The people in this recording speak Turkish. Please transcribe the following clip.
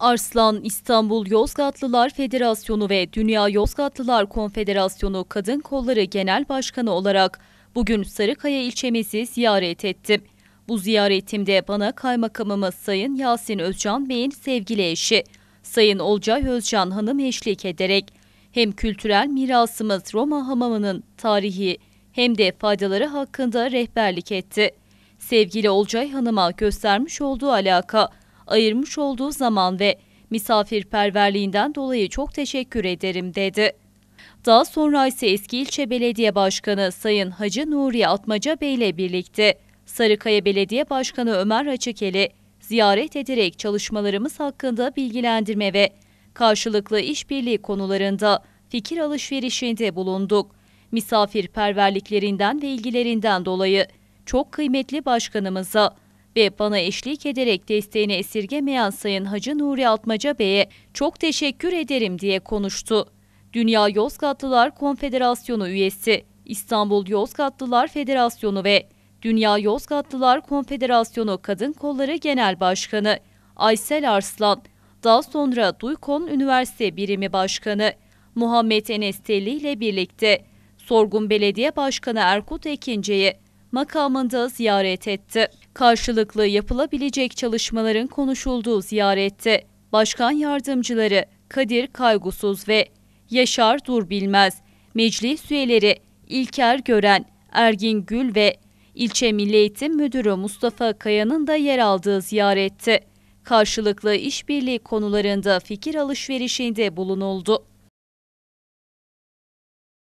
Arslan İstanbul Yozgatlılar Federasyonu ve Dünya Yozgatlılar Konfederasyonu Kadın Kolları Genel Başkanı olarak bugün Sarıkaya ilçemizi ziyaret ettim. Bu ziyaretimde bana kaymakamımız Sayın Yasin Özcan Bey'in sevgili eşi Sayın Olcay Özcan Hanım eşlik ederek hem kültürel mirasımız Roma hamamının tarihi hem de faydaları hakkında rehberlik etti. Sevgili Olcay Hanım'a göstermiş olduğu alaka ayırmış olduğu zaman ve misafirperverliğinden dolayı çok teşekkür ederim dedi. Daha sonra ise eski ilçe belediye başkanı Sayın Hacı Nuri Atmaca Bey ile birlikte Sarıkaya Belediye Başkanı Ömer Açıkeli ziyaret ederek çalışmalarımız hakkında bilgilendirme ve karşılıklı işbirliği konularında fikir alışverişinde bulunduk. Misafirperverliklerinden ve ilgilerinden dolayı çok kıymetli başkanımıza ve bana eşlik ederek desteğini esirgemeyen Sayın Hacı Nuri Altmaca Bey'e çok teşekkür ederim diye konuştu. Dünya Yozgatlılar Konfederasyonu üyesi, İstanbul Yozgatlılar Federasyonu ve Dünya Yozgatlılar Konfederasyonu Kadın Kolları Genel Başkanı Aysel Arslan, daha sonra Duykon Üniversite Birimi Başkanı Muhammed Enes Telli ile birlikte Sorgun Belediye Başkanı Erkut Ekince'yi makamında ziyaret etti. Karşılıklı yapılabilecek çalışmaların konuşulduğu ziyarette başkan yardımcıları Kadir Kaygusuz ve Yaşar Durbilmez, meclis üyeleri İlker Gören, Ergin Gül ve ilçe Milli Eğitim Müdürü Mustafa Kaya'nın da yer aldığı ziyarette karşılıklı işbirliği konularında fikir alışverişinde bulunuldu.